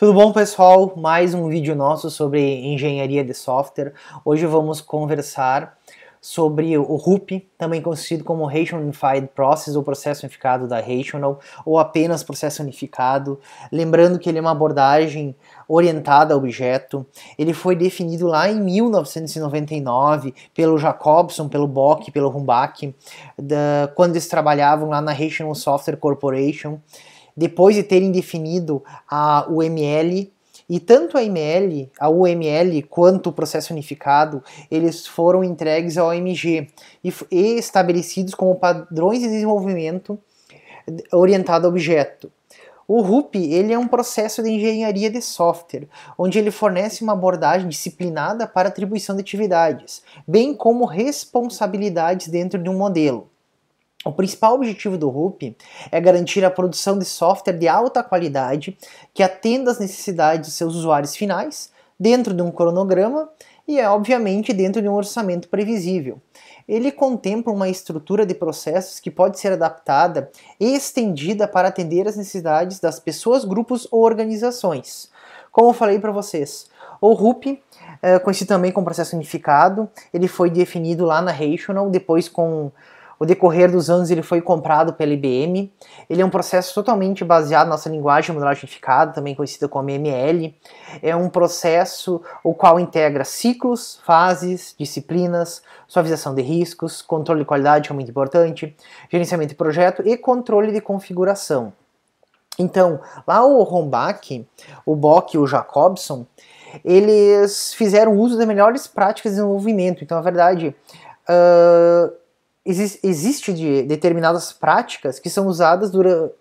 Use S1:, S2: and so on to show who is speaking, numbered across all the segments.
S1: Tudo bom, pessoal? Mais um vídeo nosso sobre engenharia de software. Hoje vamos conversar sobre o RUP, também conhecido como Rational Unified Process, ou processo unificado da Rational, ou apenas processo unificado. Lembrando que ele é uma abordagem orientada a objeto. Ele foi definido lá em 1999 pelo Jacobson, pelo Bock, pelo Rumbach, quando eles trabalhavam lá na Rational Software Corporation depois de terem definido a UML e tanto a ML, a UML quanto o processo unificado, eles foram entregues ao OMG e, e estabelecidos como padrões de desenvolvimento orientado a objeto. O RUP ele é um processo de engenharia de software, onde ele fornece uma abordagem disciplinada para atribuição de atividades, bem como responsabilidades dentro de um modelo. O principal objetivo do RUP é garantir a produção de software de alta qualidade que atenda às necessidades dos seus usuários finais, dentro de um cronograma e, obviamente, dentro de um orçamento previsível. Ele contempla uma estrutura de processos que pode ser adaptada e estendida para atender às necessidades das pessoas, grupos ou organizações. Como eu falei para vocês, o RUP, eh, conhecido também como processo unificado, ele foi definido lá na Rational, depois com o decorrer dos anos ele foi comprado pela IBM. Ele é um processo totalmente baseado na nossa linguagem modelagem unificada, também conhecida como ML. É um processo o qual integra ciclos, fases, disciplinas, suavização de riscos, controle de qualidade, que é muito importante, gerenciamento de projeto e controle de configuração. Então, lá o Rombach, o Bock e o Jacobson, eles fizeram uso das melhores práticas de desenvolvimento. Então, na verdade, uh, existe, existe de determinadas práticas que são usadas durante,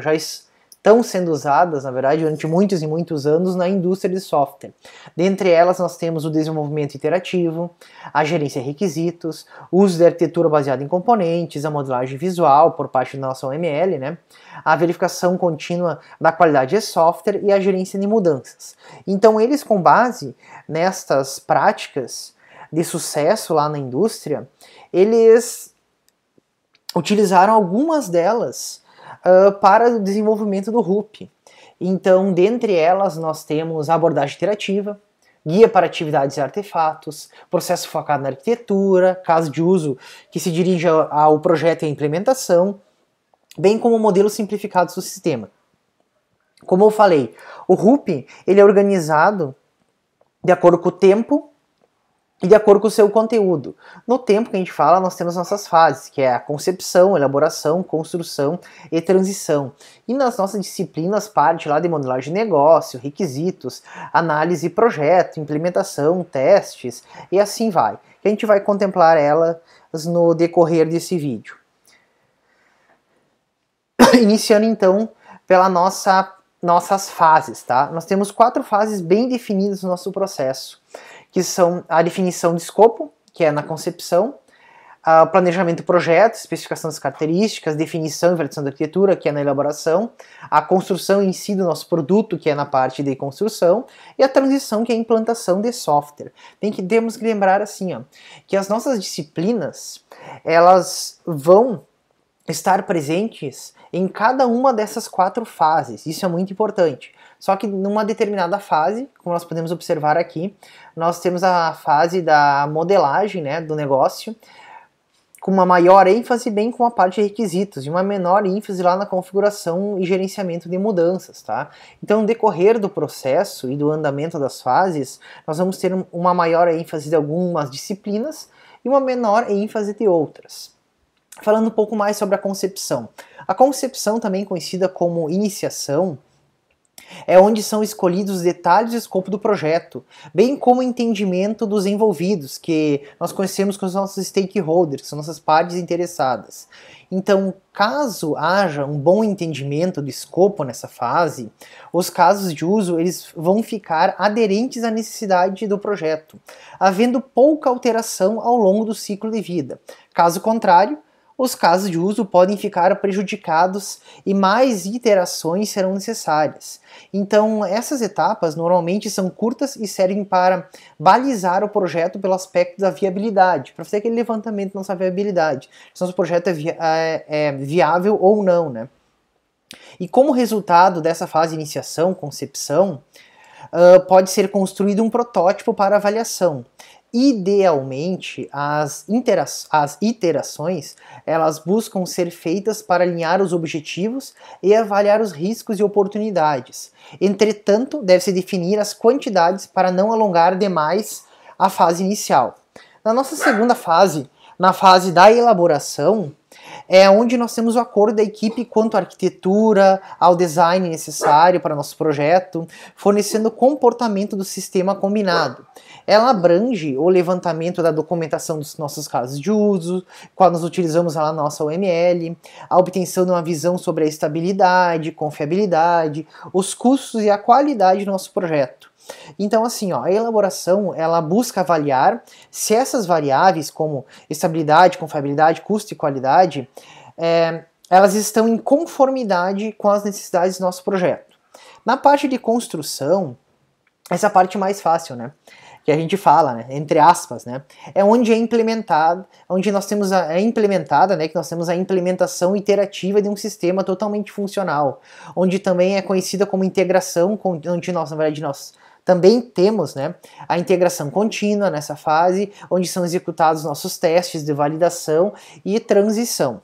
S1: já estão sendo usadas, na verdade, durante muitos e muitos anos na indústria de software. Dentre elas, nós temos o desenvolvimento interativo, a gerência de requisitos, o uso de arquitetura baseada em componentes, a modelagem visual por parte da nossa OML, né? a verificação contínua da qualidade de software e a gerência de mudanças. Então, eles, com base nestas práticas, de sucesso lá na indústria, eles utilizaram algumas delas uh, para o desenvolvimento do RUP. Então, dentre elas, nós temos abordagem interativa, guia para atividades e artefatos, processo focado na arquitetura, caso de uso que se dirige ao projeto e à implementação, bem como modelos simplificados do sistema. Como eu falei, o RUP ele é organizado de acordo com o tempo de acordo com o seu conteúdo. No tempo que a gente fala, nós temos nossas fases, que é a concepção, elaboração, construção e transição. E nas nossas disciplinas, parte lá de modelagem de negócio, requisitos, análise e projeto, implementação, testes e assim vai. Que a gente vai contemplar elas no decorrer desse vídeo. Iniciando então pela nossa nossas fases, tá? Nós temos quatro fases bem definidas no nosso processo que são a definição de escopo, que é na concepção, o planejamento do projeto, especificação das características, definição e validação da arquitetura, que é na elaboração, a construção em si do nosso produto, que é na parte de construção, e a transição, que é a implantação de software. Tem que temos que lembrar assim, ó, que as nossas disciplinas, elas vão estar presentes em cada uma dessas quatro fases. Isso é muito importante. Só que numa determinada fase, como nós podemos observar aqui, nós temos a fase da modelagem né, do negócio, com uma maior ênfase bem com a parte de requisitos e uma menor ênfase lá na configuração e gerenciamento de mudanças, tá? Então, no decorrer do processo e do andamento das fases, nós vamos ter uma maior ênfase de algumas disciplinas e uma menor ênfase de outras falando um pouco mais sobre a concepção. A concepção, também conhecida como iniciação, é onde são escolhidos os detalhes e escopo do projeto, bem como o entendimento dos envolvidos, que nós conhecemos como os nossos stakeholders, que são nossas partes interessadas. Então, caso haja um bom entendimento do escopo nessa fase, os casos de uso eles vão ficar aderentes à necessidade do projeto, havendo pouca alteração ao longo do ciclo de vida. Caso contrário, os casos de uso podem ficar prejudicados e mais iterações serão necessárias. Então, essas etapas normalmente são curtas e servem para balizar o projeto pelo aspecto da viabilidade, para fazer aquele levantamento da nossa viabilidade, se nosso projeto é, vi é, é viável ou não. Né? E como resultado dessa fase de iniciação, concepção, Uh, pode ser construído um protótipo para avaliação. Idealmente, as, as iterações elas buscam ser feitas para alinhar os objetivos e avaliar os riscos e oportunidades. Entretanto, deve-se definir as quantidades para não alongar demais a fase inicial. Na nossa segunda fase, na fase da elaboração, é onde nós temos o acordo da equipe quanto à arquitetura, ao design necessário para nosso projeto, fornecendo o comportamento do sistema combinado. Ela abrange o levantamento da documentação dos nossos casos de uso, qual nós utilizamos lá na nossa OML, a obtenção de uma visão sobre a estabilidade, confiabilidade, os custos e a qualidade do nosso projeto. Então, assim, ó, a elaboração ela busca avaliar se essas variáveis, como estabilidade, confiabilidade, custo e qualidade, é, elas estão em conformidade com as necessidades do nosso projeto. Na parte de construção, essa parte mais fácil, né? que a gente fala, né, entre aspas, né, é onde é implementado, onde nós temos a, é implementada, né, que nós temos a implementação iterativa de um sistema totalmente funcional, onde também é conhecida como integração, onde nós, na verdade, nós também temos né, a integração contínua nessa fase, onde são executados nossos testes de validação e transição.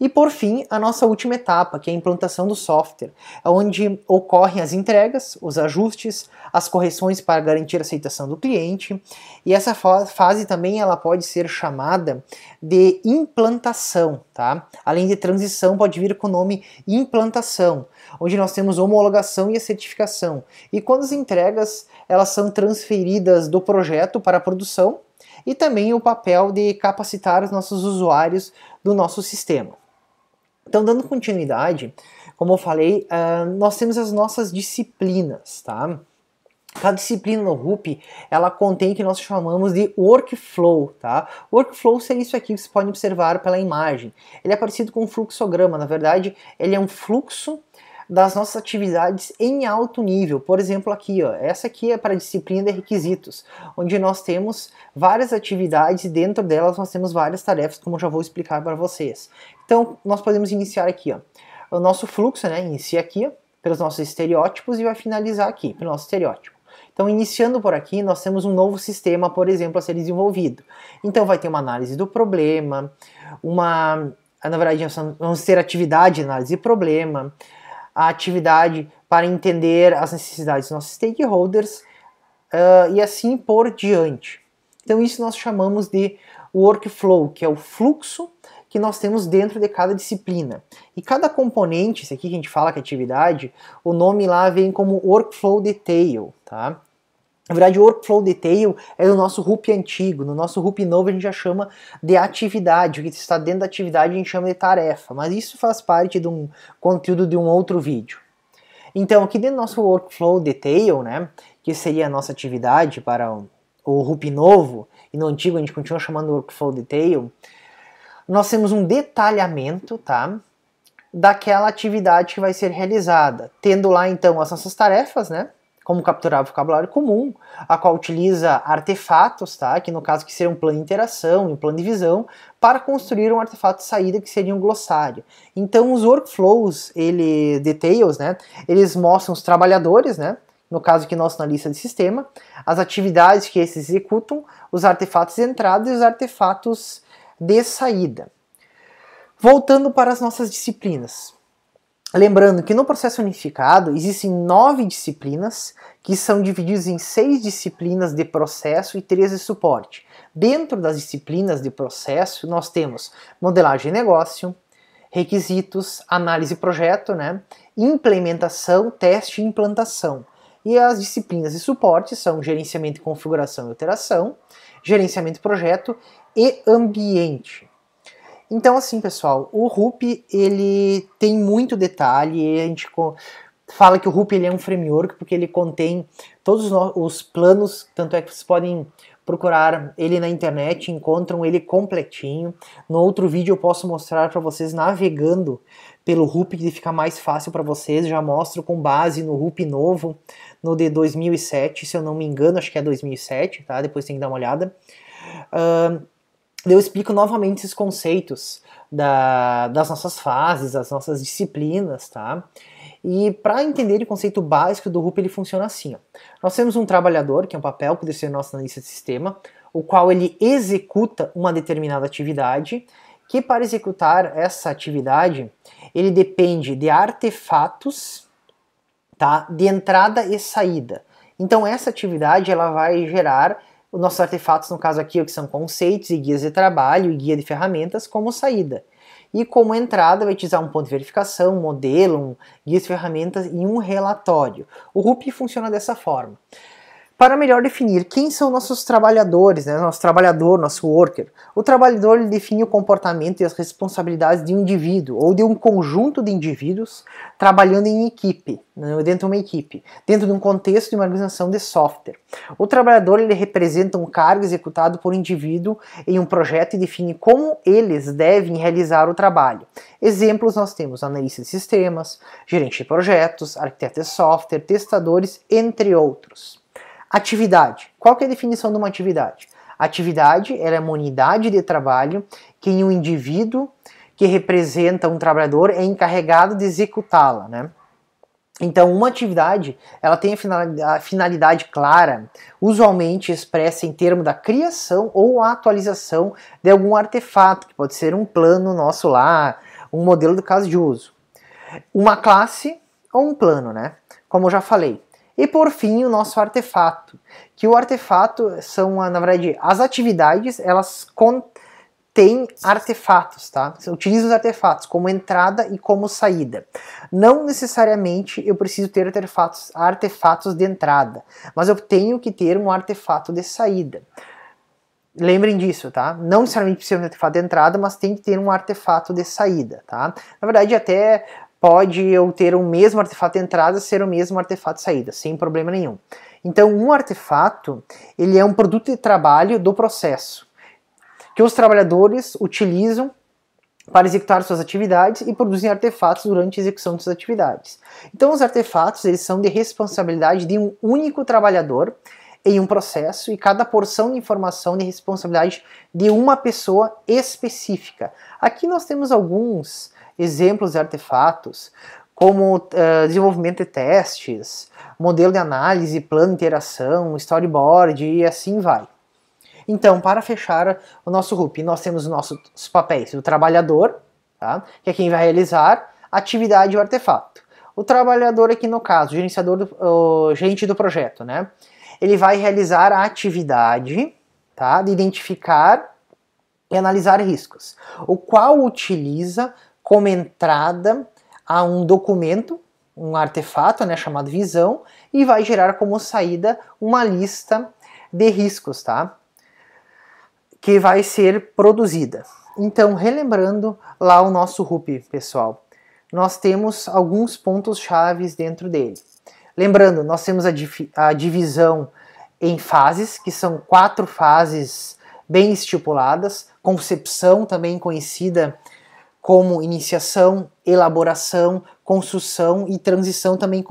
S1: E por fim, a nossa última etapa, que é a implantação do software, onde ocorrem as entregas, os ajustes, as correções para garantir a aceitação do cliente. E essa fase também ela pode ser chamada de implantação, tá? Além de transição, pode vir com o nome implantação, onde nós temos homologação e a certificação. E quando as entregas elas são transferidas do projeto para a produção e também o papel de capacitar os nossos usuários do nosso sistema. Então, dando continuidade, como eu falei, ah, nós temos as nossas disciplinas, tá? Cada disciplina no RUP, ela contém o que nós chamamos de workflow, tá? Workflow seria isso aqui que você pode observar pela imagem. Ele é parecido com um fluxograma, na verdade, ele é um fluxo das nossas atividades em alto nível. Por exemplo, aqui, ó, essa aqui é para disciplina de requisitos, onde nós temos várias atividades e dentro delas nós temos várias tarefas, como já vou explicar para vocês. Então, nós podemos iniciar aqui, ó, o nosso fluxo, né, inicia aqui, pelos nossos estereótipos e vai finalizar aqui, pelo nosso estereótipo. Então, iniciando por aqui, nós temos um novo sistema, por exemplo, a ser desenvolvido. Então, vai ter uma análise do problema, uma. Na verdade, vamos ter atividade, análise e problema, a atividade para entender as necessidades dos nossos stakeholders uh, e assim por diante. Então, isso nós chamamos de workflow, que é o fluxo que nós temos dentro de cada disciplina. E cada componente, isso aqui que a gente fala que é atividade, o nome lá vem como workflow detail, tá? Na verdade, o workflow detail é o nosso RUP antigo. No nosso RUP novo, a gente já chama de atividade. O que está dentro da atividade, a gente chama de tarefa. Mas isso faz parte de um conteúdo de um outro vídeo. Então, aqui dentro do nosso workflow detail, né, que seria a nossa atividade para o, o RUP novo, e no antigo a gente continua chamando workflow detail, nós temos um detalhamento, tá? daquela atividade que vai ser realizada, tendo lá então as nossas tarefas, né? como capturar vocabulário comum, a qual utiliza artefatos, tá? que no caso que seria um plano de interação e um plano de visão, para construir um artefato de saída que seria um glossário. Então os workflows, ele, details, né? eles mostram os trabalhadores, né? no caso que nós na lista de sistema, as atividades que esses executam, os artefatos de entrada e os artefatos de saída. Voltando para as nossas disciplinas. Lembrando que no processo unificado existem nove disciplinas que são divididas em seis disciplinas de processo e três de suporte. Dentro das disciplinas de processo, nós temos modelagem e negócio, requisitos, análise e projeto, né? implementação, teste e implantação. E as disciplinas de suporte são gerenciamento, configuração e alteração, gerenciamento de projeto e ambiente. Então, assim, pessoal, o RUP, ele tem muito detalhe, a gente fala que o RUP ele é um framework porque ele contém todos os planos, tanto é que vocês podem procurar ele na internet, encontram ele completinho. No outro vídeo eu posso mostrar para vocês navegando pelo RUP, que fica mais fácil para vocês, já mostro com base no RUP novo, no de 2007, se eu não me engano, acho que é 2007, tá? Depois tem que dar uma olhada. Uh, eu explico novamente esses conceitos da, das nossas fases, das nossas disciplinas, tá? E para entender o conceito básico do RUP, ele funciona assim. Ó. Nós temos um trabalhador, que é um papel que deve ser nosso analista de sistema, o qual ele executa uma determinada atividade, que para executar essa atividade, ele depende de artefatos, tá? De entrada e saída. Então essa atividade ela vai gerar os nossos artefatos, no caso aqui, é que são conceitos e guias de trabalho e guia de ferramentas, como saída. E como entrada, vai utilizar um ponto de verificação, um modelo, um guia de ferramentas e um relatório. O RUP funciona dessa forma para melhor definir quem são nossos trabalhadores, né? nosso trabalhador, nosso worker. O trabalhador define o comportamento e as responsabilidades de um indivíduo ou de um conjunto de indivíduos trabalhando em equipe, né? dentro de uma equipe, dentro de um contexto de uma organização de software. O trabalhador ele representa um cargo executado por um indivíduo em um projeto e define como eles devem realizar o trabalho. Exemplos nós temos analista de sistemas, gerente de projetos, arquiteto de software, testadores, entre outros. Atividade. Qual que é a definição de uma atividade? Atividade ela é uma unidade de trabalho que um indivíduo que representa um trabalhador é encarregado de executá-la, né? Então, uma atividade, ela tem a finalidade clara, usualmente expressa em termos da criação ou atualização de algum artefato, que pode ser um plano nosso lá, um modelo do caso de uso. Uma classe ou um plano, né? Como eu já falei. E por fim, o nosso artefato, que o artefato são, ah, na verdade, as atividades, elas contêm artefatos, tá? Você utiliza os artefatos como entrada e como saída. Não necessariamente eu preciso ter artefatos, artefatos de entrada, mas eu tenho que ter um artefato de saída. Lembrem disso, tá? Não necessariamente precisa de um artefato de entrada, mas tem que ter um artefato de saída, tá? Na verdade, até pode eu ter o mesmo artefato entrada ser o mesmo artefato saída, sem problema nenhum. Então, um artefato, ele é um produto de trabalho do processo, que os trabalhadores utilizam para executar suas atividades e produzem artefatos durante a execução de suas atividades. Então, os artefatos, eles são de responsabilidade de um único trabalhador, em um processo e cada porção de informação de responsabilidade de uma pessoa específica. Aqui nós temos alguns exemplos de artefatos, como uh, desenvolvimento de testes, modelo de análise, plano de interação, storyboard e assim vai. Então, para fechar o nosso RUP, nós temos os nossos papéis do trabalhador, tá? que é quem vai realizar a atividade e o artefato. O trabalhador aqui no caso, o gerenciador, do, o gerente do projeto, né? Ele vai realizar a atividade, tá? De identificar e analisar riscos, o qual utiliza como entrada a um documento, um artefato né, chamado visão, e vai gerar como saída uma lista de riscos, tá? Que vai ser produzida. Então, relembrando lá o nosso RUP, pessoal, nós temos alguns pontos chaves dentro dele. Lembrando, nós temos a, a divisão em fases, que são quatro fases bem estipuladas, concepção também conhecida como iniciação, elaboração, construção e transição, também,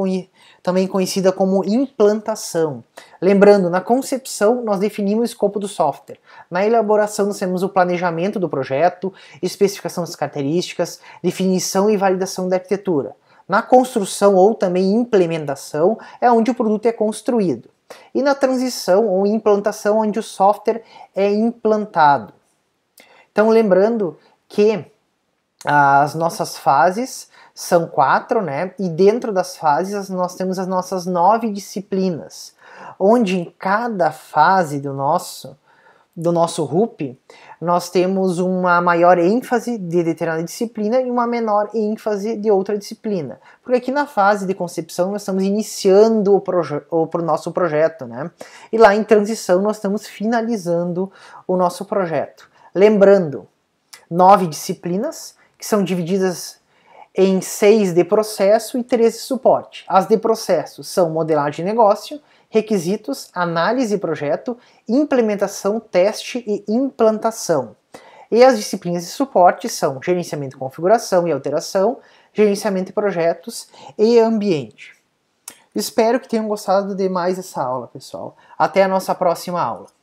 S1: também conhecida como implantação. Lembrando, na concepção nós definimos o escopo do software. Na elaboração nós temos o planejamento do projeto, especificação das características, definição e validação da arquitetura. Na construção ou também implementação é onde o produto é construído. E na transição ou implantação onde o software é implantado. Então lembrando que as nossas fases são quatro, né? E dentro das fases nós temos as nossas nove disciplinas, onde em cada fase do nosso do nosso RUP, nós temos uma maior ênfase de determinada disciplina e uma menor ênfase de outra disciplina. Porque aqui na fase de concepção nós estamos iniciando o, proje o pro nosso projeto, né? E lá em transição nós estamos finalizando o nosso projeto. Lembrando, nove disciplinas que são divididas em seis de processo e três de suporte. As de processo são modelagem de negócio, requisitos, análise e projeto, implementação, teste e implantação. E as disciplinas de suporte são gerenciamento, configuração e alteração, gerenciamento de projetos e ambiente. Espero que tenham gostado de mais essa aula, pessoal. Até a nossa próxima aula.